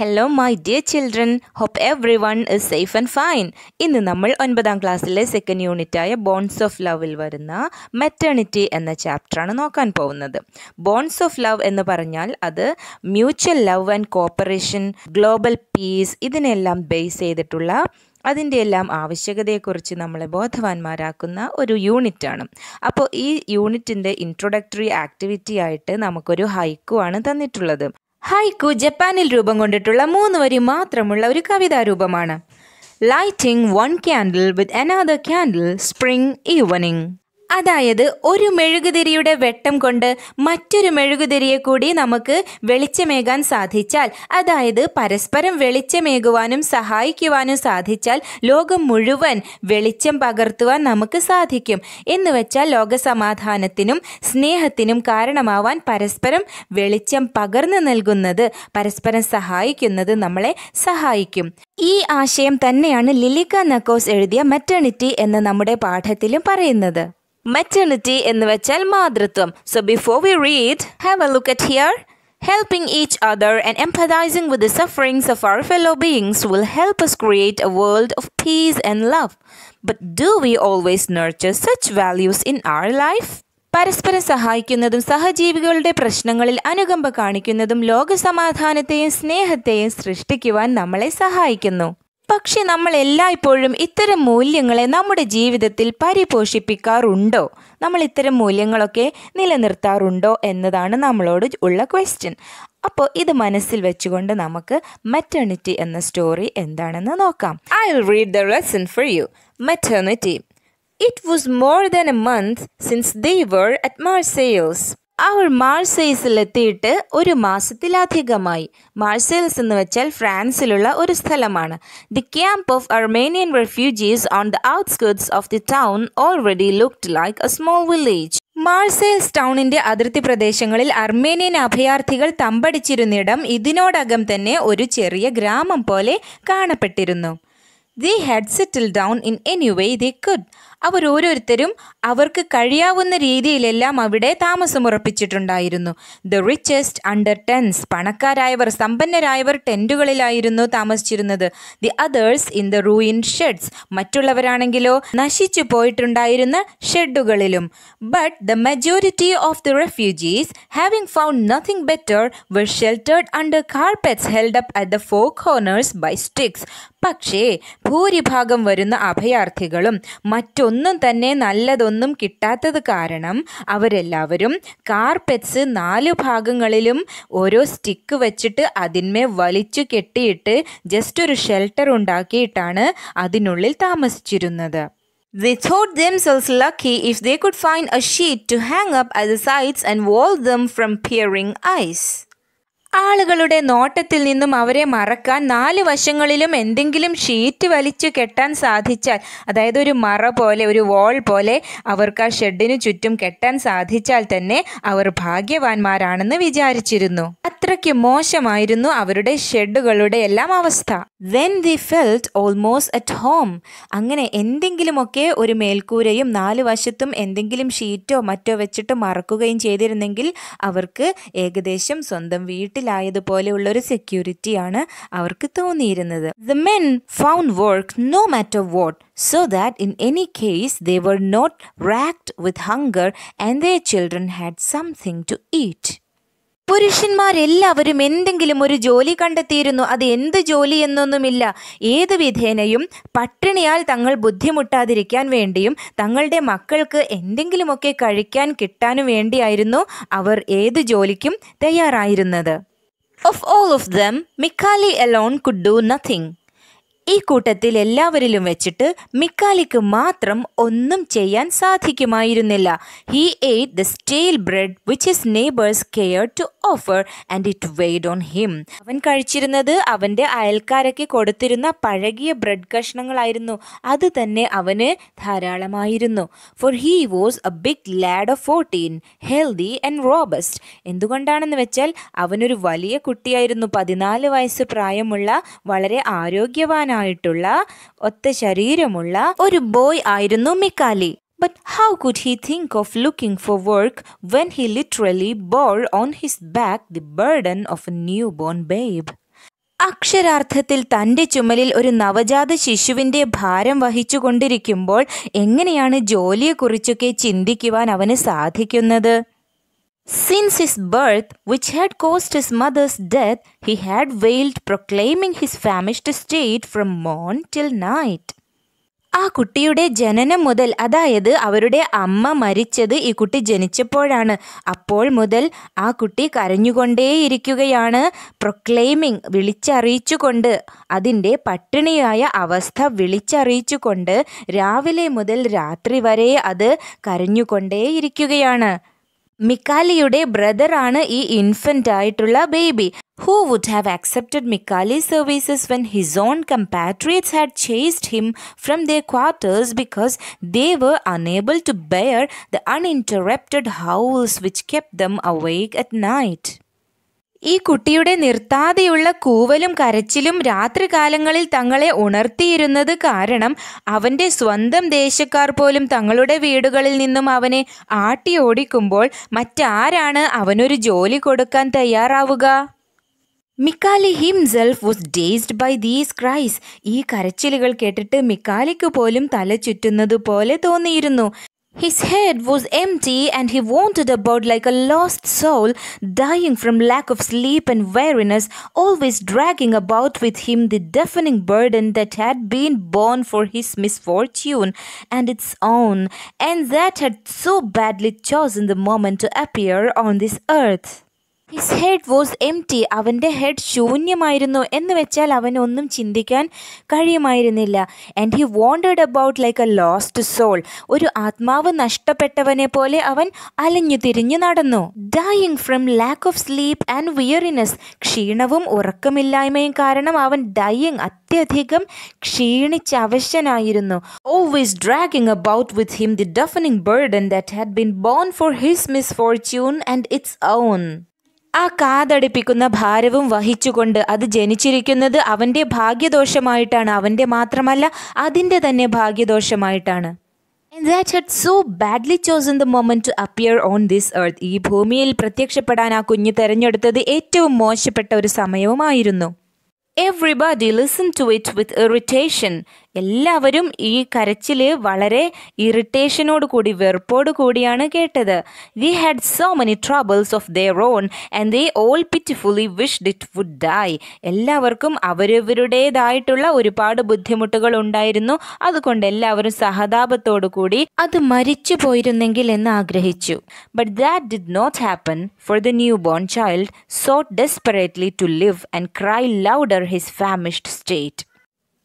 Hello my dear children hope everyone is safe and fine ഇന്ന് നമ്മൾ ഒൻപതാം ക്ലാസ്സിലെ സെക്കൻഡ് യൂണിറ്റായ ബോൺസ് ഓഫ് ലവിൽ വരുന്ന മെറ്റേണിറ്റി എന്ന ചാപ്റ്ററാണ് നോക്കാൻ പോകുന്നത് ബോൺസ് ഓഫ് ലവ് എന്ന് പറഞ്ഞാൽ അത് mutual love and cooperation global peace ഇതിനെല്ലാം ബേസ് ചെയ്തിട്ടുള്ള അതിൻ്റെ എല്ലാം ആവശ്യകതയെക്കുറിച്ച് നമ്മളെ ബോധവാന്മാരാക്കുന്ന ഒരു യൂണിറ്റാണ് അപ്പോൾ ഈ യൂണിറ്റിൻ്റെ ഇൻട്രൊഡക്ടറി ആക്ടിവിറ്റി ആയിട്ട് നമുക്കൊരു ഹൈക്കുമാണ് തന്നിട്ടുള്ളത് ഹൈക്കു ജപ്പാനിൽ രൂപം കൊണ്ടിട്ടുള്ള മൂന്ന് വരി മാത്രമുള്ള ഒരു കവിതാരൂപമാണ് lighting one candle with another candle spring evening അതായത് ഒരു മെഴുകുതിരിയുടെ വെട്ടം കൊണ്ട് മറ്റൊരു മെഴുകുതിരിയെ കൂടി നമുക്ക് വെളിച്ചമേകാൻ സാധിച്ചാൽ അതായത് പരസ്പരം വെളിച്ചമേകുവാനും സഹായിക്കുവാനും സാധിച്ചാൽ ലോകം മുഴുവൻ വെളിച്ചം പകർത്തുവാൻ നമുക്ക് സാധിക്കും എന്ന് വെച്ചാൽ ലോകസമാധാനത്തിനും സ്നേഹത്തിനും കാരണമാവാൻ പരസ്പരം വെളിച്ചം പകർന്നു നൽകുന്നത് പരസ്പരം സഹായിക്കുന്നത് നമ്മളെ സഹായിക്കും ഈ ആശയം തന്നെയാണ് ലിലിക്ക നക്കോസ് എഴുതിയ മെറ്റേണിറ്റി എന്ന നമ്മുടെ പാഠത്തിലും പറയുന്നത് മെറ്റേണിറ്റി എന്ന് വെച്ചാൽ മാതൃത്വം so before we read have a look at here Helping each other and empathizing with the sufferings of our fellow beings will help us create a world of peace and love. But do we always nurture such values in our life? പരസ്പരം സഹായിക്കുന്നതും സഹജീവികളുടെ പ്രശ്നങ്ങളിൽ അനുകമ്പ കാണിക്കുന്നതും ലോകസമാധാനത്തെയും സ്നേഹത്തെയും സൃഷ്ടിക്കുവാൻ നമ്മളെ സഹായിക്കുന്നു പക്ഷെ നമ്മൾ എല്ലായ്പ്പോഴും ഇത്തരം മൂല്യങ്ങളെ നമ്മുടെ ജീവിതത്തിൽ പരിപോഷിപ്പിക്കാറുണ്ടോ നമ്മൾ ഇത്തരം മൂല്യങ്ങളൊക്കെ നിലനിർത്താറുണ്ടോ എന്നതാണ് നമ്മളോട് ഉള്ള ക്വസ്റ്റ്യൻ അപ്പോൾ ഇത് മനസ്സിൽ വെച്ചുകൊണ്ട് നമുക്ക് മെറ്റേണിറ്റി എന്ന സ്റ്റോറി എന്താണെന്ന് നോക്കാം I will read the lesson for you maternity it was more than a month since they were at Marseilles അവൾ മാഴ്സൈസിലെത്തിയിട്ട് ഒരു മാസത്തിലധികമായി മാഴ്സൈൽസ് എന്ന് വെച്ചാൽ ഫ്രാൻസിലുള്ള ഒരു സ്ഥലമാണ് the camp of Armenian refugees on the outskirts of the town already looked like a small village Marseilles ടൗണിന്റെ അതിർത്തി പ്രദേശങ്ങളിൽ അർമേനിയൻ അഭയാർത്ഥികൾ തമ്പടിച്ചിരുന്നിടം ഇതിനോടകം തന്നെ ഒരു ചെറിയ ഗ്രാമം പോലെ കാണപ്പെട്ടിരുന്നു they had settled down in any way they could അവരോരോരുത്തരും അവർക്ക് കഴിയാവുന്ന രീതിയിലെല്ലാം അവിടെ താമസമുറപ്പിച്ചിട്ടുണ്ടായിരുന്നു ദ റിച്ചസ്റ്റ് അണ്ടർ ടെൻസ് പണക്കാരായവർ സമ്പന്നരായവർ ടെൻറ്റുകളിലായിരുന്നു താമസിച്ചിരുന്നത് the others in the ruined sheds മറ്റുള്ളവരാണെങ്കിലോ നശിച്ചു പോയിട്ടുണ്ടായിരുന്ന ഷെഡുകളിലും but the majority of the refugees having found nothing better were sheltered under carpets held up at the four corners by sticks പക്ഷേ ഭൂരിഭാഗം വരുന്ന അഭയാർത്ഥികളും മറ്റൊന്നും ഒന്നും തന്നെ നല്ലതൊന്നും കിട്ടാത്തത് കാരണം അവരെല്ലാവരും കാർപെറ്റ്സ് നാല് ഭാഗങ്ങളിലും ഓരോ സ്റ്റിക്ക് വെച്ചിട്ട് അതിന്മേ വലിച്ചു കെട്ടിയിട്ട് ജസ്റ്റ് ഒരു ഷെൽട്ടർ ഉണ്ടാക്കിയിട്ടാണ് അതിനുള്ളിൽ താമസിച്ചിരുന്നത് They thought themselves lucky if they could find a sheet to hang up at the sides and wall them from peering eyes. ആളുകളുടെ നോട്ടത്തിൽ നിന്നും അവരെ മറക്കാൻ നാല് വശങ്ങളിലും എന്തെങ്കിലും ഷീറ്റ് വലിച്ചു കെട്ടാൻ സാധിച്ചാൽ അതായത് ഒരു മറ പോലെ ഒരു വോൾ പോലെ അവർക്ക് ആ ഷെഡിനു ചുറ്റും കെട്ടാൻ സാധിച്ചാൽ തന്നെ അവർ ഭാഗ്യവാന്മാരാണെന്ന് വിചാരിച്ചിരുന്നു അത്രയ്ക്ക് മോശമായിരുന്നു അവരുടെ ഷെഡുകളുടെ എല്ലാം അവസ്ഥ when they felt almost at home അങ്ങനെ എന്തെങ്കിലുമൊക്കെ ഒരു മേൽക്കൂരയും നാല് വശത്തും എന്തെങ്കിലും ഷീറ്റോ മറ്റോ വെച്ചിട്ട് മറക്കുകയും ചെയ്തിരുന്നെങ്കിൽ അവർക്ക് ഏകദേശം സ്വന്തം വീട്ടിൽ തടവിലായതുപോലെയുള്ളൊരു സെക്യൂരിറ്റിയാണ് അവർക്ക് തോന്നിയിരുന്നത് the men found work no matter what so that in any case they were not racked with hunger and their children had something to eat പുരുഷന്മാരെല്ലാവരും എന്തെങ്കിലും ഒരു ജോലി കണ്ടെത്തിയിരുന്നു അത് എന്ത് ജോലി എന്നൊന്നുമില്ല ഏത് വിധേനയും പട്ടിണിയാൽ തങ്ങൾ ബുദ്ധിമുട്ടാതിരിക്കാൻ വേണ്ടിയും തങ്ങളുടെ മക്കൾക്ക് എന്തെങ്കിലുമൊക്കെ കഴിക്കാൻ കിട്ടാനും വേണ്ടിയായിരുന്നു അവർ ഏത് ജോലിക്കും തയ്യാറായിരുന്നത് Of all of them, Mikali alone could do nothing. ഈ കൂട്ടത്തിൽ എല്ലാവരിലും വെച്ചിട്ട് മിക്കാലിക്ക് മാത്രം ഒന്നും ചെയ്യാൻ സാധിക്കുമായിരുന്നില്ല he ate the stale bread which his neighbours care to offer and it weighed on him അവൻ കഴിച്ചിരുന്നത് അവൻ്റെ അയൽക്കാരൊക്കെ കൊടുത്തിരുന്ന പഴകിയ ബ്രെഡ് കഷ്ണങ്ങളായിരുന്നു അത് തന്നെ അവന് ധാരാളമായിരുന്നു for he was a big lad of fourteen healthy and robust എന്തുകൊണ്ടാണെന്ന് വെച്ചാൽ അവനൊരു വലിയ കുട്ടിയായിരുന്നു പതിനാല് വയസ്സ് പ്രായമുള്ള വളരെ ആരോഗ്യവാനാണ് ആയിട്ടുള്ള ഒത്ത ശരീരമുള്ള ഒരു ബോയ് ആയിരുന്നു Mikali but how could he think of looking for work when he literally bore on his back the burden of a newborn babe? അക്ഷരാർത്ഥത്തിൽ തൻ്റെ ചുമലിൽ ഒരു നവജാത ശിശുവിൻ്റെ ഭാരം വഹിച്ചുകൊണ്ടിരിക്കുമ്പോൾ എങ്ങനെയാണ് ജോലിയെക്കുറിച്ചൊക്കെ ചിന്തിക്കുവാൻ അവന് സാധിക്കുന്നത് Since his birth, which had caused his mother's death, he had wailed, proclaiming his famished state from morn till night. ആ കുട്ടിയുടെ ജനനം മുതൽ അതായത് അവരുടെ അമ്മ മരിച്ചത് ഈ കുട്ടി ജനിച്ചപ്പോഴാണ് അപ്പോൾ മുതൽ ആ കുട്ടി കരഞ്ഞുകൊണ്ടേയിരിക്കുകയാണ് പ്രൊക്ലെയിമിങ് വിളിച്ചറിയിച്ചുകൊണ്ട് അതിൻ്റെ പട്ടിണിയായ അവസ്ഥ വിളിച്ചറിയിച്ചുകൊണ്ട് രാവിലെ മുതൽ രാത്രി വരെ അത് കരഞ്ഞുകൊണ്ടേയിരിക്കുകയാണ് മിക്കാലിയുടെ ബ്രദറാണ് ഈ ഇൻഫൻ്റ് ആയിട്ടുള്ള baby who would have accepted Mikali services when his own compatriots had chased him from the quarters because they were unable to bear the uninterrupted howls which kept them awake at night ഈ കുട്ടിയുടെ നിർത്താതെയുള്ള കൂവലും കരച്ചിലും രാത്രികാലങ്ങളിൽ തങ്ങളെ ഉണർത്തിയിരുന്നത് കാരണം അവൻ്റെ സ്വന്തം ദേശക്കാർ പോലും തങ്ങളുടെ വീടുകളിൽ നിന്നും അവനെ ആട്ടി ഓടിക്കുമ്പോൾ മറ്റാരാണ് അവനൊരു ജോലി കൊടുക്കാൻ തയ്യാറാവുക Mikali himself was dazed by these cries ഈ കരച്ചിലുകൾ കേട്ടിട്ട് മിക്കാലിക്ക് പോലും തല ചുറ്റുന്നത് പോലെ തോന്നിയിരുന്നു His head was empty and he wandered about like a lost soul, dying from lack of sleep and weariness, always dragging about with him the deafening burden that had been borne for his misfortune and its own, and that had so badly chosen the moment to appear on this earth. His head was empty അവൻ്റെ head ശൂന്യമായിരുന്നു എന്ന് വെച്ചാൽ അവൻ ഒന്നും ചിന്തിക്കാൻ കഴിയുമായിരുന്നില്ല and he wandered about like a lost soul ഒരു ആത്മാവ് നഷ്ടപ്പെട്ടവനെ പോലെ അവൻ അലഞ്ഞു തിരിഞ്ഞു നടന്നു dying from lack of sleep and weariness ക്ഷീണവും ഉറക്കമില്ലായ്മയും കാരണം അവൻ ഡയിങ് അത്യധികം ക്ഷീണിച്ച് അവശ്യനായിരുന്നു always dragging about with him the deafening burden that had been born for his misfortune and its own ആ കാതടിപ്പിക്കുന്ന ഭാരവും വഹിച്ചുകൊണ്ട് അത് ജനിച്ചിരിക്കുന്നത് അവൻ്റെ ഭാഗ്യദോഷമായിട്ടാണ് അവൻ്റെ മാത്രമല്ല അതിൻ്റെ തന്നെ ഭാഗ്യദോഷമായിട്ടാണ് And that had so badly chosen the moment to appear on this earth ഈ ഭൂമിയിൽ പ്രത്യക്ഷപ്പെടാൻ ആ കുഞ്ഞ് തിരഞ്ഞെടുത്തത് ഏറ്റവും മോശപ്പെട്ട ഒരു സമയവുമായിരുന്നു everybody listen to it with irritation എല്ലാവരും ഈ കരച്ചിൽ വളരെ ഇറിറ്റേഷനോട് കൂടി വെറുപ്പോട് കൂടിയാണ് കേട്ടത് we had so many troubles of their own and they all pitifully wished it would die എല്ലാവർക്കും അവരവരുടേതായിട്ടുള്ള ഒരുപാട് ബുദ്ധിമുട്ടുകൾ ഉണ്ടായിരുന്നു അതുകൊണ്ട് എല്ലാവരും സഹതാപത്തോടു കൂടി അത് മരിച്ചു പോയിരുന്നെങ്കിൽ എന്ന് ആഗ്രഹിച്ചു but that did not happen for the newborn child so desperately to live and cry louder his famished state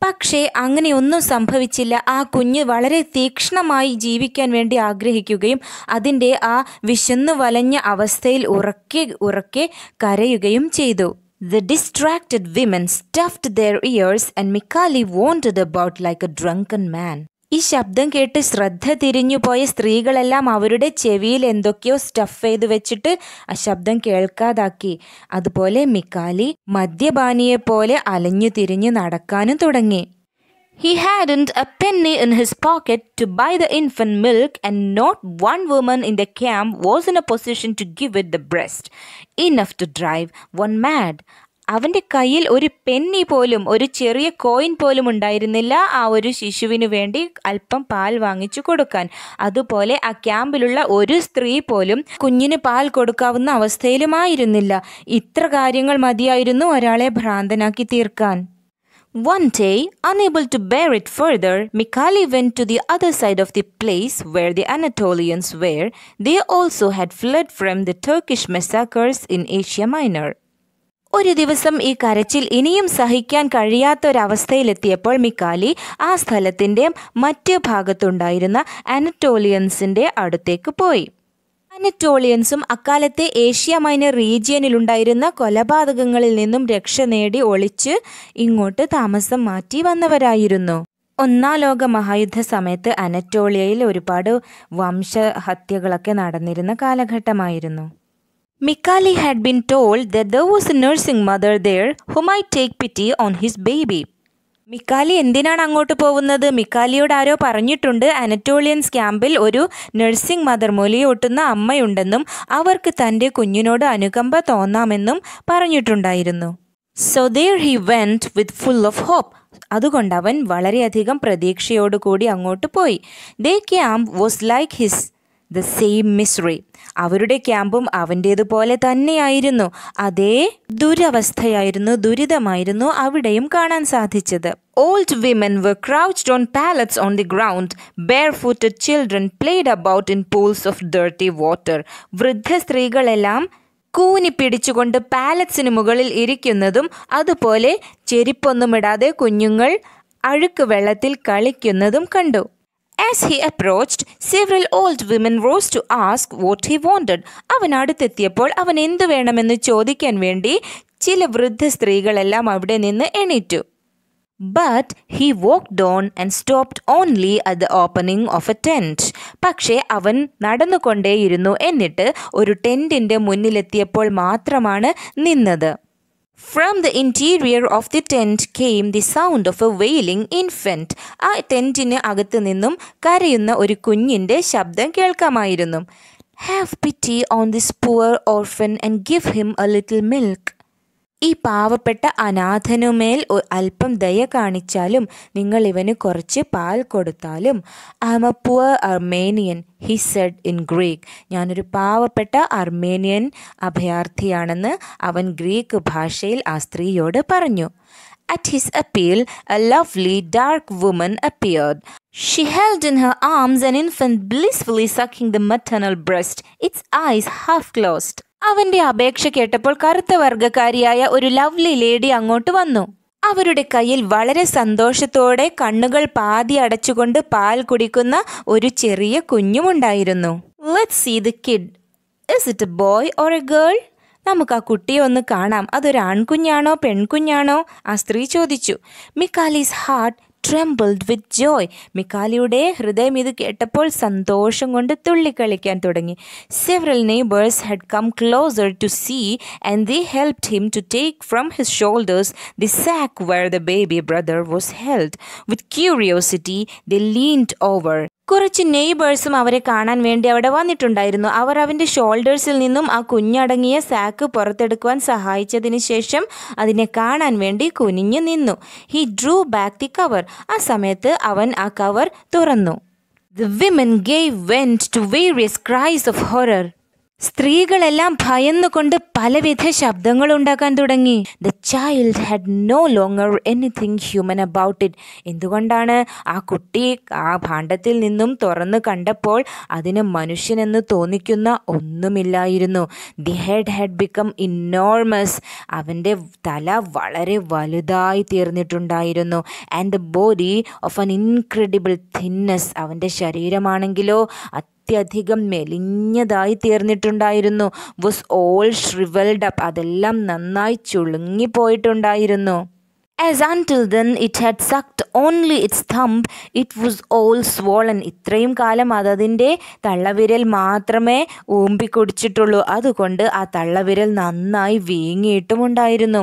പക്ഷേ അങ്ങനെയൊന്നും സംഭവിച്ചില്ല ആ കുഞ്ഞ് വളരെ തീക്ഷ്ണമായി ജീവിക്കാൻ വേണ്ടി ആഗ്രഹിക്കുകയും അതിൻ്റെ ആ വിശന്നു വലഞ്ഞ അവസ്ഥയിൽ ഉറക്കെ ഉറക്കെ കരയുകയും ചെയ്തു the distracted women stuffed their ears and Mikali wandered about like a drunken man ഈ ശബ്ദം കേട്ട് ശ്രദ്ധ തിരിഞ്ഞു പോയ സ്ത്രീകളെല്ലാം അവരുടെ ചെവിയിൽ എന്തൊക്കെയോ സ്റ്റഫ് ചെയ്ത് വെച്ചിട്ട് ആ ശബ്ദം കേൾക്കാതാക്കി അതുപോലെ മിക്കാലി മദ്യപാനിയെ പോലെ അലഞ്ഞു തിരിഞ്ഞു നടക്കാനും തുടങ്ങി he hadn't a penny in his pocket to buy the infant milk and not one woman in the camp was in a position to give with the breast enough to drive one mad അവൻ്റെ കയ്യിൽ ഒരു Penny പോലും ഒരു ചെറിയ coin പോലും ഉണ്ടായിരുന്നില്ല ആ ഒരു ശിശുവിനു വേണ്ടി അല്പം പാൽ വാങ്ങിച്ചു കൊടുക്കാൻ അതുപോലെ ആ ക്യാമ്പിലുള്ള ഒരു സ്ത്രീ പോലും കുഞ്ഞിന് പാൽ കൊടുക്കാവുന്ന അവസ്ഥയിലുമായിരുന്നില്ല ഇത്ര കാര്യങ്ങൾ മതിയായിരുന്നു ഒരാളെ ഭ്രാന്തനാക്കി തീർക്കാൻ one day unable to bear it further Mikali went to the other side of the place where the Anatolians were they also had fled from the Turkish massacres in Asia Minor ഒരു ദിവസം ഈ കരച്ചിൽ ഇനിയും സഹിക്കാൻ കഴിയാത്തൊരവസ്ഥയിലെത്തിയപ്പോൾ മിക്കാലി ആ സ്ഥലത്തിൻ്റെ മറ്റ് ഭാഗത്തുണ്ടായിരുന്ന അനറ്റോളിയൻസിൻ്റെ അടുത്തേക്ക് പോയി അനറ്റോളിയൻസും അക്കാലത്തെ ഏഷ്യ മൈനർ റീജിയനിലുണ്ടായിരുന്ന കൊലപാതകങ്ങളിൽ നിന്നും രക്ഷ നേടി ഒളിച്ച് ഇങ്ങോട്ട് താമസം മാറ്റി വന്നവരായിരുന്നു ഒന്നാം ലോക മഹായുദ്ധ സമയത്ത് അനറ്റോളിയയിൽ ഒരുപാട് വംശഹത്യകളൊക്കെ നടന്നിരുന്ന കാലഘട്ടമായിരുന്നു Mikali had been told that there was a nursing mother there who might take pity on his baby. മിക്കാലി എന്തിനാണ് അങ്ങോട്ട് പോകുന്നത് മിക്കാലിയോട് ആരോ പറഞ്ഞിട്ടുണ്ട് അനറ്റോളിയൻസ് ക്യാമ്പിൽ ഒരു നഴ്സിംഗ് മദർ മൊലിയൊട്ടുന്ന അമ്മയുണ്ടെന്നും അവർക്ക് തൻ്റെ കുഞ്ഞിനോട് അനുകമ്പ തോന്നാമെന്നും പറഞ്ഞിട്ടുണ്ടായിരുന്നു so there he went with full of hope അതുകൊണ്ട് അവൻ വളരെയധികം പ്രതീക്ഷയോടുകൂടി അങ്ങോട്ട് പോയി their camp was like his the same misery അവരുടെ ക്യാമ്പും അവൻ്റേതുപോലെ തന്നെയായിരുന്നു അതേ ദുരവസ്ഥയായിരുന്നു ദുരിതമായിരുന്നു അവിടെയും കാണാൻ സാധിച്ചത് old women women were on pallets on the ground bare Barefooted children played about in pools of dirty water വൃദ്ധ സ്ത്രീകളെല്ലാം കൂനി പിടിച്ചുകൊണ്ട് പാലറ്റ്സിന് മുകളിൽ ഇരിക്കുന്നതും അതുപോലെ ചെരിപ്പൊന്നുമിടാതെ കുഞ്ഞുങ്ങൾ അഴുക്ക് വെള്ളത്തിൽ കളിക്കുന്നതും കണ്ടു as he approached several old women rose to ask what he wanted അവൻ അടുത്തെത്തിയപ്പോൾ അവൻ എന്തു വേണമെന്ന് ചോദിക്കാൻ വേണ്ടി ചില വൃദ്ധ സ്ത്രീകളെല്ലാം അവിടെ നിന്ന് എണീറ്റു but he walked on and stopped only at the opening of a tent പക്ഷേ അവൻ നടന്നുകൊണ്ടേയിരുന്നു എന്നിട്ട് ഒരു ടെൻറ്റിൻ്റെ മുന്നിലെത്തിയപ്പോൾ മാത്രമാണ് നിന്നത് From the interior of the tent came the sound of a wailing infant. ആ ടെൻറ്റിന് അകത്തു നിന്നും കരയുന്ന ഒരു കുഞ്ഞിൻ്റെ ശബ്ദം കേൾക്കാമായിരുന്നു have pity on this poor orphan and give him a little milk ഈ പാവപ്പെട്ട അനാഥനുമേൽ അല്പം ദയ കാണിച്ചാലും നിങ്ങൾ ഇവന് കുറച്ച് പാൽ കൊടുത്താലും I am a poor Armenian he said in Greek ഞാനൊരു പാവപ്പെട്ട അർമേനിയൻ അഭയാർത്ഥിയാണെന്ന് അവൻ ഗ്രീക്ക് ഭാഷയിൽ ആ സ്ത്രീയോട് പറഞ്ഞു At his appeal, a lovely, dark woman appeared. She held in her arms an infant blissfully sucking the maternal breast, its eyes half closed. അവന്റെ അപേക്ഷ കേട്ടപ്പോൾ കറുത്ത വർഗക്കാരിയായ ഒരു ലവ്ലി ലേഡി അങ്ങോട്ട് വന്നു അവരുടെ കയ്യിൽ വളരെ സന്തോഷത്തോടെ കണ്ണുകൾ പാതി അടച്ചുകൊണ്ട് പാൽ കുടിക്കുന്ന ഒരു ചെറിയ കുഞ്ഞുമുണ്ടായിരുന്നു let see the kid is it a boy or a girl നമുക്ക് ആ കുട്ടിയെ ഒന്ന് കാണാം അതൊരു ആൺകുഞ്ഞാണോ പെൺകുഞ്ഞാണോ ആ സ്ത്രീ ചോദിച്ചു മിക്കാലീസ് ഹാർട്ട് ട്രംബിൾഡ് വിത്ത് ജോയ് മിക്കാലിയുടെ ഹൃദയം ഇത് കേട്ടപ്പോൾ സന്തോഷം കൊണ്ട് തുള്ളിക്കളിക്കാൻ തുടങ്ങി several neighbours had come closer to see and they helped him to take from his shoulders the sack where the baby brother was held with curiosity they leaned over കുറച്ച് നെയ്ബേഴ്സും അവരെ കാണാൻ വേണ്ടി അവിടെ വന്നിട്ടുണ്ടായിരുന്നു അവർ അവൻ്റെ ഷോൾഡേഴ്സിൽ നിന്നും ആ കുഞ്ഞടങ്ങിയ സാക്ക് പുറത്തെടുക്കുവാൻ സഹായിച്ചതിന് ശേഷം അതിനെ കാണാൻ വേണ്ടി കുനിഞ്ഞു നിന്നു he drew back the cover ആ സമയത്ത് അവൻ ആ കവർ തുറന്നു the women gave vent to various cries of horror സ്ത്രീകളെല്ലാം ഭയന്നുകൊണ്ട് പലവിധ ശബ്ദങ്ങൾ ഉണ്ടാക്കാൻ തുടങ്ങി the child had no longer anything human about it എന്തുകൊണ്ടാണ് ആ കുട്ടി ആ ഭാണ്ഡത്തിൽ നിന്നും തുറന്നു കണ്ടപ്പോൾ അതിന് മനുഷ്യനെന്ന് തോന്നിക്കുന്ന ഒന്നുമില്ലായിരുന്നു the head had become enormous അവൻ്റെ തല വളരെ വലുതായി തീർന്നിട്ടുണ്ടായിരുന്നു and the body of an incredible thinness അവൻ്റെ ശരീരമാണെങ്കിലോ അത്യധികം മെലിഞ്ഞതായി തീർന്നിട്ടുണ്ടായിരുന്നു വാസ് ഓൾ ഷ്രിവൽഡ് അപ്പ് അതെല്ലാം നന്നായി ചുളുങ്ങിപ്പോയിട്ടുണ്ടായിരുന്നു as until then it had sucked only its thumb, it was all swollen. ഇത്രയും കാലം അതതിൻ്റെ തള്ളവിരൽ മാത്രമേ ഊമ്പിക്കുടിച്ചിട്ടുള്ളൂ അതുകൊണ്ട് ആ തള്ളവിരൽ നന്നായി വീങ്ങിയിട്ടുമുണ്ടായിരുന്നു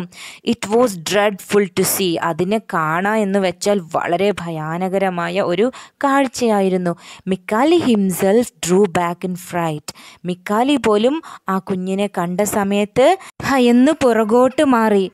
it was dreadful to see അതിനെ കാണാം എന്ന് വെച്ചാൽ വളരെ ഭയാനകരമായ ഒരു കാഴ്ചയായിരുന്നു Mikali himself drew back in fright Mikali പോലും ആ കുഞ്ഞിനെ കണ്ട സമയത്ത് ഭയന്ന് പുറകോട്ട് മാറി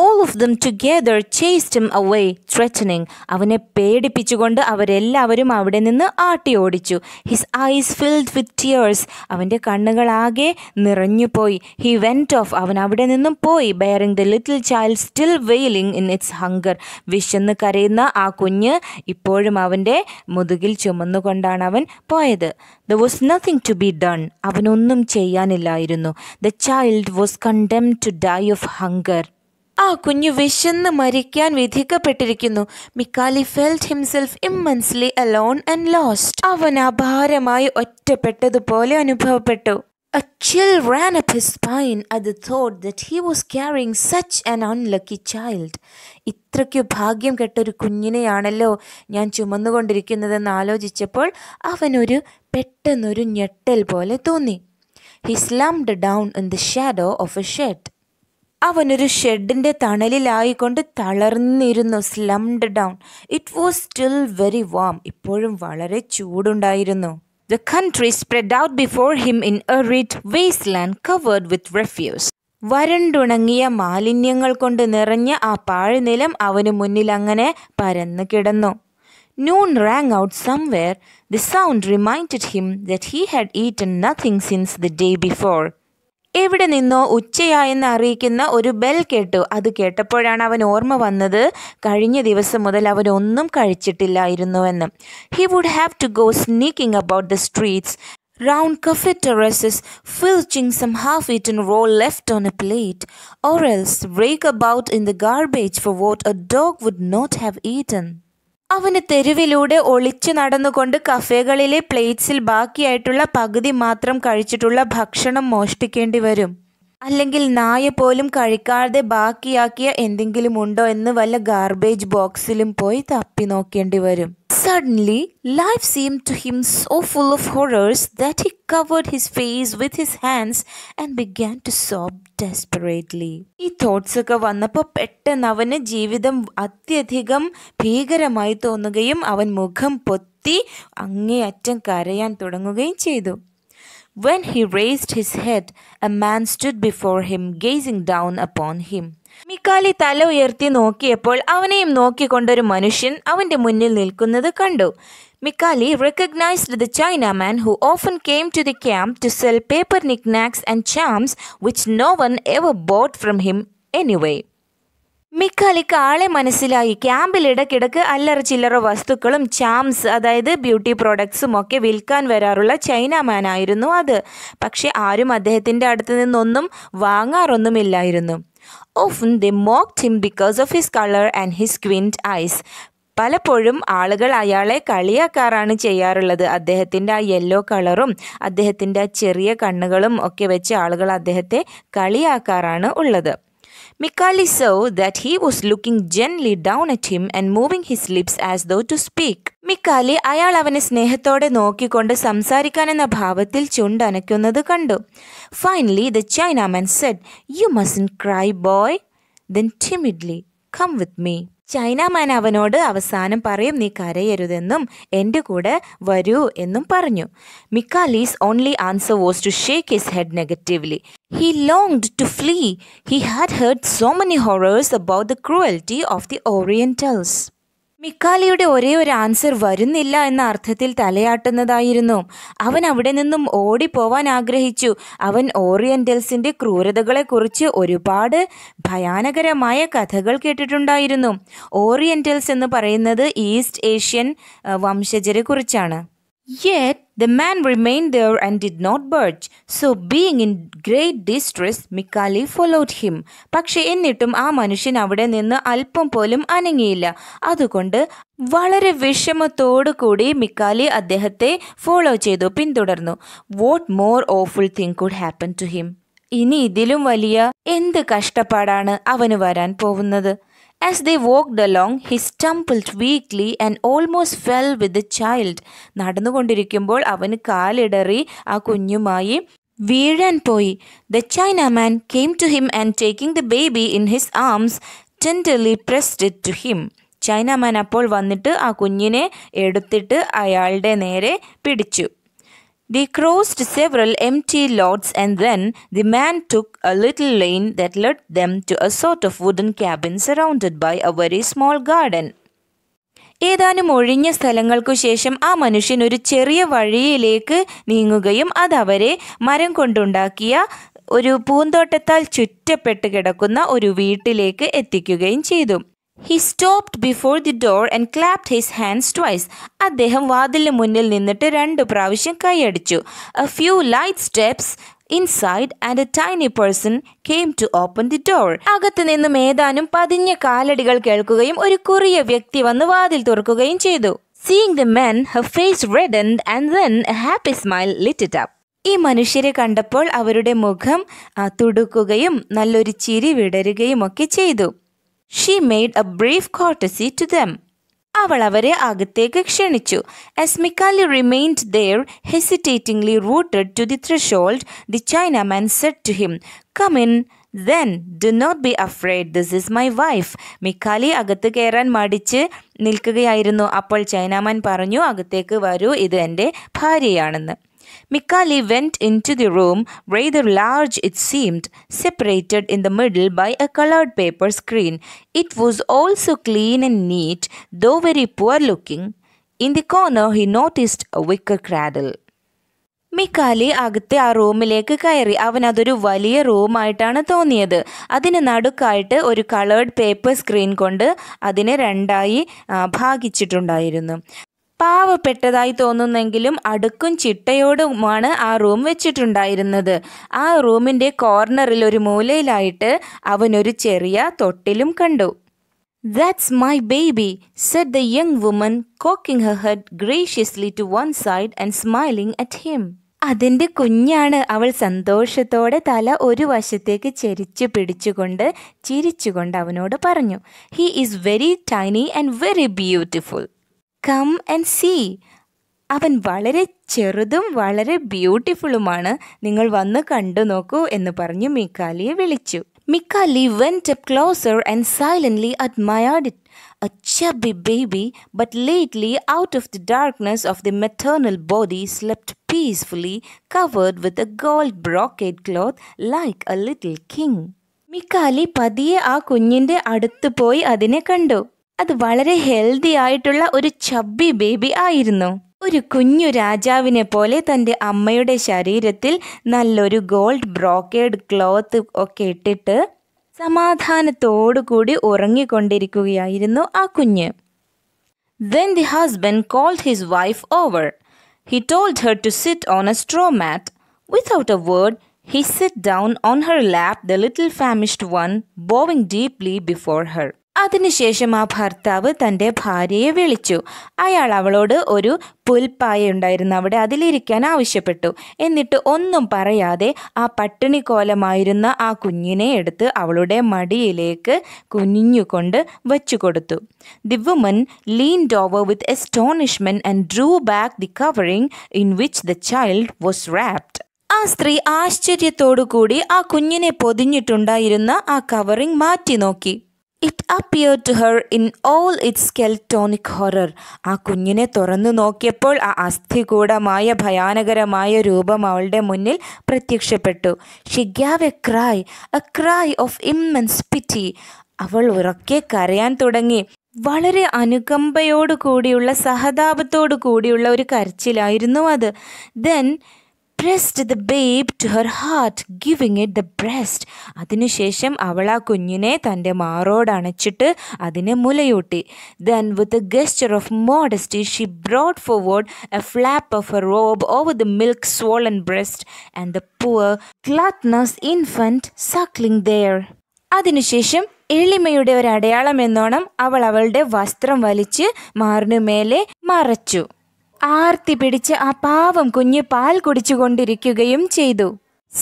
all of them together chased him away threatening അവനെ പേടിപ്പിച്ചുകൊണ്ട് അവരെല്ലാവരും അവിടെ നിന്ന് ആട്ടി ഓടിച്ചു his eyes filled with tears അവൻ്റെ കണ്ണുകളാകെ നിറഞ്ഞുപോയി ഹി വെൻറ്റ് ഓഫ് അവൻ അവിടെ നിന്നും പോയി bearing the little child still wailing in it's hunger വിശന്ന് കരയുന്ന ആ കുഞ്ഞ് ഇപ്പോഴും അവൻ്റെ മുതുകിൽ ചുമന്നുകൊണ്ടാണ് അവൻ പോയത് there was nothing to be done അവനൊന്നും ചെയ്യാനില്ലായിരുന്നു the child was condemned to die of hunger ആ കുഞ്ഞു വിശന്ന് മരിക്കാൻ വിധിക്കപ്പെട്ടിരിക്കുന്നു Mikali felt himself immensely alone and lost അവൻ അപാരമായി ഒറ്റപ്പെട്ടതുപോലെ അനുഭവപ്പെട്ടു A chill ran up his spine at the thought that he was carrying such an unlucky child. ഇത്രയ്ക്ക് ഭാഗ്യം കെട്ടൊരു കുഞ്ഞിനെയാണല്ലോ ഞാൻ ചുമന്നുകൊണ്ടിരിക്കുന്നതെന്ന് ആലോചിച്ചപ്പോൾ അവനൊരു പെട്ടെന്നൊരു ഞെട്ടൽ പോലെ തോന്നി he slumped down in the shadow of a shed അവനൊരു ഷെഡിൻ്റെ തണലിലായിക്കൊണ്ട് തളർന്നിരുന്നു slumped down it was still very warm ഇപ്പോഴും വളരെ ചൂടുണ്ടായിരുന്നു the country spread out before him in a arid waste land covered with refuse വരണ്ടുണങ്ങിയ മാലിന്യങ്ങൾ കൊണ്ട് നിറഞ്ഞ ആ പാഴ്നിലം അവന് മുന്നിൽ അങ്ങനെ പരന്നു കിടന്നു noon rang out somewhere the sound reminded him that he had eaten nothing since the day before എവിടെ നിന്നോ ഉച്ചയായെന്ന് അറിയിക്കുന്ന ഒരു ബെൽ കേട്ടു അത് കേട്ടപ്പോഴാണ് അവൻ ഓർമ്മ വന്നത് കഴിഞ്ഞ ദിവസം മുതൽ അവൻ ഒന്നും കഴിച്ചിട്ടില്ലായിരുന്നുവെന്ന് he would have to go sneaking about the streets round cafe terraces, filching some half eaten roll left on a plate, or else rake about in the garbage for what a dog would not have eaten. അവന് തെരുവിലൂടെ ഒളിച്ചു നടന്നുകൊണ്ട് കഫേകളിലെ പ്ലേറ്റ്സിൽ ബാക്കിയായിട്ടുള്ള പകുതി മാത്രം കഴിച്ചിട്ടുള്ള ഭക്ഷണം മോഷ്ടിക്കേണ്ടി വരും അല്ലെങ്കിൽ നായ പോലും കഴിക്കാതെ ബാക്കിയാക്കിയ എന്തെങ്കിലും ഉണ്ടോ എന്ന് വല്ല ഗാർബേജ് ബോക്സിലും പോയി തപ്പി നോക്കേണ്ടി വരും Suddenly, life seemed to him so full of horrors that he covered his face with his hands and began to sob desperately. He thought Saka Vanapa petta navane jividam atyatigam pigara maito nagayam avan mukham putti angi atchan karayan turangogain When he raised his head, a man stood before him, gazing down upon him. മിക്കാലി തല ഉയർത്തി നോക്കിയപ്പോൾ അവനെയും നോക്കിക്കൊണ്ടൊരു മനുഷ്യൻ അവൻ്റെ മുന്നിൽ നിൽക്കുന്നത് കണ്ടു Mikali recognised Chinaman who often came to the the to sell paper knick knacks and charms which no one ever bought from him anyway. മിക്കാലിക്ക് ആളെ മനസ്സിലായി ക്യാമ്പിൽ ഇടയ്ക്കിടയ്ക്ക് അല്ലറ ചില്ലറ വസ്തുക്കളും ചാംസ് അതായത് ബ്യൂട്ടി പ്രോഡക്ട്സും ഒക്കെ വിൽക്കാൻ വരാറുള്ള ചൈന മാൻ ആയിരുന്നു അത് പക്ഷെ ആരും അദ്ദേഹത്തിൻ്റെ അടുത്ത് നിന്നൊന്നും വാങ്ങാറൊന്നുമില്ലായിരുന്നു often they mocked him because of his colour and his quaint eyes പലപ്പോഴും ആളുകൾ അയാളെ കളിയാക്കാറാണ് ചെയ്യാറുള്ളത് അദ്ദേഹത്തിൻ്റെ ആ യെല്ലോ കളറും അദ്ദേഹത്തിൻ്റെ ആ ചെറിയ കണ്ണുകളും ഒക്കെ വെച്ച് ആളുകൾ അദ്ദേഹത്തെ കളിയാക്കാറാണ് ഉള്ളത് Mikali saw that he was looking gently down at him and moving his lips as though to speak. മിക്കാലി അയാൾ അവനെ സ്നേഹത്തോടെ നോക്കിക്കൊണ്ട് സംസാരിക്കാനെന്ന ഭാവത്തിൽ ചുണ്ടനയ്ക്കുന്നത് കണ്ടു finally the Chinaman said you mustn't cry boy then timidly come with me Chinaman അവനോട് അവസാനം പറയും നീ കരയരുതെന്നും എൻ്റെ കൂടെ വരൂ എന്നും പറഞ്ഞു Mikali's only answer was to shake his head negatively he longed to flee he had heard so many horrors about the cruelty of the orientals മിക്കാലിയുടെ ഒരേ ഒരു ആൻസർ വരുന്നില്ല എന്ന അർത്ഥത്തിൽ തലയാട്ടുന്നതായിരുന്നു അവൻ അവിടെ നിന്നും ഓടിപ്പോവാൻ ആഗ്രഹിച്ചു അവൻ ഓറിയൻറ്റൽസിൻ്റെ ക്രൂരതകളെക്കുറിച്ച് ഒരുപാട് ഭയാനകരമായ കഥകൾ കേട്ടിട്ടുണ്ടായിരുന്നു ഓറിയൻറ്റൽസ് എന്ന് പറയുന്നത് ഈസ്റ്റ് ഏഷ്യൻ വംശജരെക്കുറിച്ചാണ് Yet the man remained there and did not budge. So being in great distress, Mikali followed him. പക്ഷേ എന്നിട്ടും ആ മനുഷ്യൻ അവിടെ നിന്ന് അല്പം പോലും അനങ്ങിയില്ല അതുകൊണ്ട് വളരെ വിഷമത്തോടുകൂടി മിക്കാലി അദ്ദേഹത്തെ ഫോളോ ചെയ്തു പിന്തുടർന്നു what more awful thing could happen to him ഇനി ഇതിലും വലിയ എന്ത് കഷ്ടപ്പാടാണ് അവന് വരാൻ പോകുന്നത് As they walked along, he stumbled weakly and almost fell with the child. നടന്നുകൊണ്ടിരിക്കുമ്പോൾ അവന് കാലിടറി ആ കുഞ്ഞുമായി വീഴാൻ പോയി the Chinaman came to him and taking the baby in his arms tenderly pressed it to him Chinaman അപ്പോൾ വന്നിട്ട് ആ കുഞ്ഞിനെ എടുത്തിട്ട് അയാളുടെ നേരെ പിടിച്ചു They crossed several empty lots and then the man took a little lane that led them to a sort of wooden cabin surrounded by a very small garden. ഏതാനും ഒഴിഞ്ഞ സ്ഥലങ്ങൾക്കു ശേഷം ആ മനുഷ്യൻ ഒരു ചെറിയ വഴിയിലേക്ക് നീങ്ങുകയും അതവരെ മരം കൊണ്ടുണ്ടാക്കിയ ഒരു പൂന്തോട്ടത്താൽ ചുറ്റപ്പെട്ട് കിടക്കുന്ന ഒരു വീട്ടിലേക്ക് എത്തിക്കുകയും ചെയ്തു he stopped before the door and clapped his hands twice അദ്ദേഹം വാതിലിന് മുന്നിൽ നിന്നിട്ട് രണ്ട് പ്രാവശ്യം കൈയടിച്ചു a few light steps inside and a tiny person came to open the door അകത്ത് നിന്നും ഏതാനും പതിഞ്ഞ കാലടികൾ കേൾക്കുകയും ഒരു കുറിയ വ്യക്തി വന്ന് വാതിൽ തുറക്കുകയും ചെയ്തു seeing the men her face reddened and then a happy smile lit it up ഈ മനുഷ്യരെ കണ്ടപ്പോൾ അവരുടെ മുഖം തുടുക്കുകയും നല്ലൊരു ചിരി വിടരുകയും ഒക്കെ ചെയ്തു she made a brief courtesy to them അവൾ അവരെ അകത്തേക്ക് ക്ഷണിച്ചു as Mikali remained there hesitatingly rooted to the threshold the Chinaman said to him come in then do not be afraid this is my wife Mikali അകത്ത് കയറാൻ മടിച്ച് നിൽക്കുകയായിരുന്നു അപ്പോൾ Chinaman പറഞ്ഞു അകത്തേക്ക് വരൂ ഇത് എൻ്റെ ഭാര്യയാണെന്ന് Mikali went into the room, rather large it seemed, separated in the middle by a colored paper screen. It was also clean and neat, though very poor looking. In the corner, he noticed a wicker cradle. മിക്കാലി അകത്തെ ആ റൂമിലേക്ക് കയറി അവൻ അതൊരു വലിയ റൂമായിട്ടാണ് തോന്നിയത് അതിന് നടുക്കായിട്ട് ഒരു കളേർഡ് പേപ്പർ സ്ക്രീൻ കൊണ്ട് അതിനെ രണ്ടായി ഭാഗിച്ചിട്ടുണ്ടായിരുന്നു പാവപ്പെട്ടതായി തോന്നുന്നെങ്കിലും അടുക്കും ചിട്ടയോടുമാണ് ആ റൂം വെച്ചിട്ടുണ്ടായിരുന്നത് ആ റൂമിൻ്റെ കോർണറിൽ ഒരു മൂലയിലായിട്ട് അവനൊരു ചെറിയ തൊട്ടിലും കണ്ടു that's my baby said the young woman cocking her head graciously to one side and smiling at him അതിൻ്റെ കുഞ്ഞാണ് അവൾ സന്തോഷത്തോടെ തല ഒരു വശത്തേക്ക് ചെരിച്ചു പിടിച്ചുകൊണ്ട് ചിരിച്ചുകൊണ്ട് അവനോട് പറഞ്ഞു he is very tiny and very beautiful come and see അവൻ വളരെ ചെറുതും വളരെ ബ്യൂട്ടിഫുള്ളുമാണ് നിങ്ങൾ വന്ന് കണ്ടു നോക്കൂ എന്ന് പറഞ്ഞു മിക്കാലിയെ വിളിച്ചു Mikali went a closer and silently admired it a chubby baby but lately out of the darkness of the maternal body slept peacefully covered with a gold brocade cloth like a little king Mikali പതിയെ ആ കുഞ്ഞിൻ്റെ അടുത്ത് പോയി അതിനെ കണ്ടു അത് വളരെ healthy ആയിട്ടുള്ള ഒരു ചബ്ബി ബേബി ആയിരുന്നു ഒരു കുഞ്ഞു രാജാവിനെ പോലെ തൻ്റെ അമ്മയുടെ ശരീരത്തിൽ നല്ലൊരു ഗോൾഡ് ബ്രോക്കേഡ് ക്ലോത്ത് ഒക്കെ ഇട്ടിട്ട് സമാധാനത്തോടുകൂടി ഉറങ്ങിക്കൊണ്ടിരിക്കുകയായിരുന്നു ആ കുഞ്ഞ് then the husband called his wife over he told her to sit on a straw mat without a word he set down on her lap the little famished one bowing deeply before her അതിനുശേഷം ആ ഭർത്താവ് തൻ്റെ ഭാര്യയെ വിളിച്ചു അയാൾ അവളോട് ഒരു പുൽപ്പായ ഉണ്ടായിരുന്നു അവിടെ അതിലിരിക്കാൻ ആവശ്യപ്പെട്ടു എന്നിട്ട് ഒന്നും പറയാതെ ആ പട്ടിണി കോലമായിരുന്ന ആ കുഞ്ഞിനെ എടുത്ത് അവളുടെ മടിയിലേക്ക് കുനിഞ്ഞുകൊണ്ട് വെച്ചു കൊടുത്തു the woman leaned over with astonishment and drew back the covering in which the child was wrapped ആ സ്ത്രീ ആശ്ചര്യത്തോടു കൂടി ആ കുഞ്ഞിനെ പൊതിഞ്ഞിട്ടുണ്ടായിരുന്ന ആ കവറിംഗ് മാറ്റി നോക്കി it appeared to her in all its skeletonic horror ആ കുഞ്ഞിനെ തുറന്നു നോക്കിയപ്പോൾ ആ അസ്ഥികൂടമായ ഭയാനകരമായ രൂപം അവളുടെ മുന്നിൽ പ്രത്യക്ഷപ്പെട്ടു she gave a cry a cry of immense pity അവൾ ഉറക്കെ കരയാൻ തുടങ്ങി വളരെ അനുകമ്പയോടു കൂടിയുള്ള സഹതാപത്തോടു കൂടിയുള്ള ഒരു കരച്ചിലായിരുന്നു അത് then pressed the babe to her heart giving it the breast അതിനുശേഷം അവൾ ആ കുഞ്ഞിനെ തൻ്റെ മാറോടണച്ചിട്ട് അതിനെ മുലയൂട്ടി then with a gesture of modesty she brought forward a flap of a robe over the milk swollen breast and the poor clothless infant suckling there അതിനുശേഷം എളിമയുടെ ഒരു അടയാളം എന്നോണം അവൾ അവളുടെ വസ്ത്രം വലിച്ച് മാറിനു മേലെ മറച്ചു ആർത്തി പിടിച്ച് ആ പാവം കുഞ്ഞ് പാൽ കുടിച്ചുകൊണ്ടിരിക്കുകയും ചെയ്തു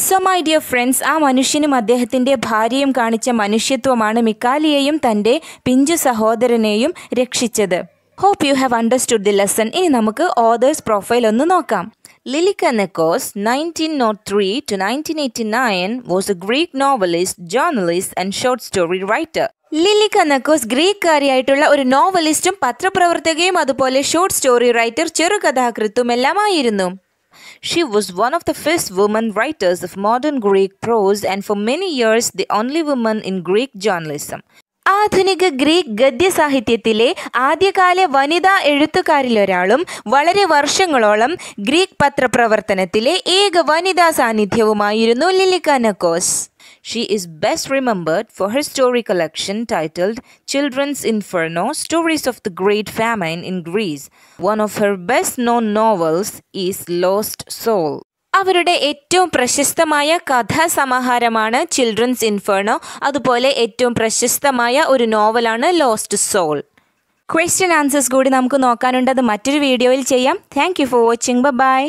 സോ മൈ ഡിയർ ഫ്രണ്ട്സ് ആ മനുഷ്യനും അദ്ദേഹത്തിൻ്റെ ഭാര്യയും കാണിച്ച മനുഷ്യത്വമാണ് മിക്കാലിയെയും തൻ്റെ പിഞ്ചു സഹോദരനെയും രക്ഷിച്ചത് hope you have understood the lesson ഇനി നമുക്ക് ഓതേഴ്സ് പ്രൊഫൈൽ ഒന്ന് നോക്കാം three to 1903 eighty 1989, was a Greek novelist journalist and short story writer Lilika Nakos ഗ്രീക്കാരിയായിട്ടുള്ള ഒരു നോവലിസ്റ്റും പത്രപ്രവർത്തകയും അതുപോലെ ഷോർട്ട് സ്റ്റോറി റൈറ്റർ എല്ലാമായിരുന്നു she was one of the first woman writers of modern Greek prose and for many years the only woman in Greek journalism ആധുനിക Greek ഗദ്യസാഹിത്യത്തിലെ ആദ്യകാല വനിതാ എഴുത്തുകാരിലൊരാളും വളരെ വർഷങ്ങളോളം ഗ്രീക്ക് പത്രപ്രവർത്തനത്തിലെ ഏക വനിതാ സാന്നിധ്യവുമായിരുന്നു ലിലിക്കാനക്കോസ് She is best remembered for her story collection titled Children's Inferno Stories of the Great Famine in Greece. One of her best known novels is Lost Soul. അവരുടെ ഏറ്റവും പ്രശസ്തമായ കഥാസമാഹാരമാണ് ചിൽഡ്രൻസ് ഇൻഫേർണോ അതുപോലെ ഏറ്റവും പ്രശസ്തമായ ഒരു നോവലാണ് ലോസ്റ്റ് സോൾ ക്വസ്റ്റ്യൻ ആൻസേഴ്സ് കൂടി നമുക്ക് നോക്കാനുണ്ടത് മറ്റൊരു വീഡിയോയിൽ ചെയ്യാം താങ്ക് ഫോർ വാച്ചിങ് ബൈ